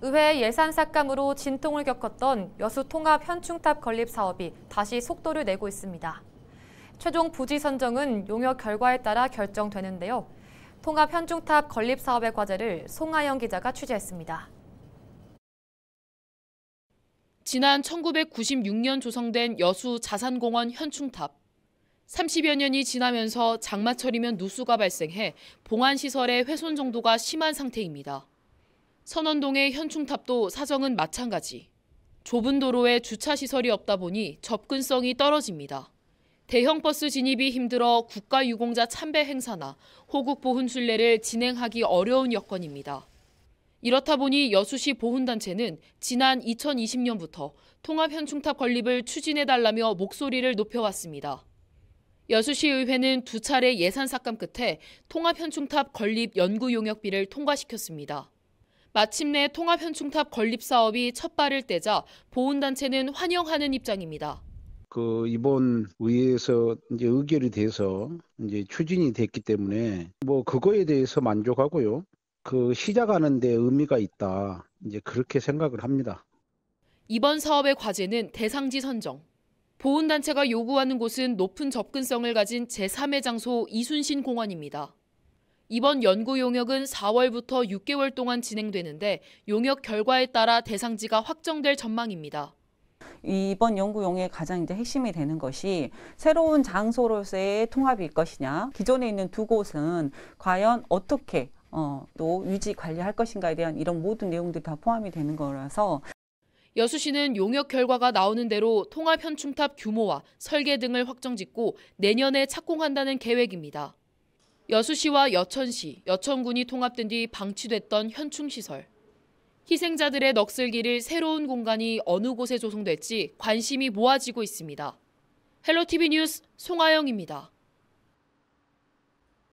의회 예산 삭감으로 진통을 겪었던 여수 통합 현충탑 건립 사업이 다시 속도를 내고 있습니다. 최종 부지 선정은 용역 결과에 따라 결정되는데요. 통합 현충탑 건립 사업의 과제를 송하영 기자가 취재했습니다. 지난 1996년 조성된 여수 자산공원 현충탑. 30여 년이 지나면서 장마철이면 누수가 발생해 봉안시설의 훼손 정도가 심한 상태입니다. 선원동의 현충탑도 사정은 마찬가지. 좁은 도로에 주차시설이 없다 보니 접근성이 떨어집니다. 대형 버스 진입이 힘들어 국가유공자 참배 행사나 호국 보훈순례를 진행하기 어려운 여건입니다. 이렇다 보니 여수시 보훈단체는 지난 2020년부터 통합현충탑 건립을 추진해달라며 목소리를 높여왔습니다. 여수시의회는 두 차례 예산 삭감 끝에 통합현충탑 건립 연구 용역비를 통과시켰습니다. 마침내 통합현충탑 건립 사업이 첫 발을 떼자 보훈단체는 환영하는 입장입니다. 그 이번 의회에서 이제 의결이 돼서 이제 추진이 됐기 때문에 뭐 그거에 대해서 만족하고요. 그 시작하는 데 의미가 있다. 이제 그렇게 생각을 합니다. 이번 사업의 과제는 대상지 선정. 보훈단체가 요구하는 곳은 높은 접근성을 가진 제3의 장소 이순신 공원입니다. 이번 연구 용역은 4월부터 6개월 동안 진행되는데 용역 결과에 따라 대상지가 확정될 전망입니다. 이번 연구 용역의 가장 이제 핵심이 되는 것이 새로운 장소로서의 통합일 것이냐, 기존에 있는 두 곳은 과연 어떻게 어, 또 유지 관리할 것인가에 대한 이런 모든 내용들이 다 포함이 되는 거라서 여수시는 용역 결과가 나오는 대로 통합 현충탑 규모와 설계 등을 확정짓고 내년에 착공한다는 계획입니다. 여수시와 여천시, 여천군이 통합된 뒤 방치됐던 현충시설. 희생자들의 넋을 기를 새로운 공간이 어느 곳에 조성될지 관심이 모아지고 있습니다. 헬로TV 뉴스 송하영입니다.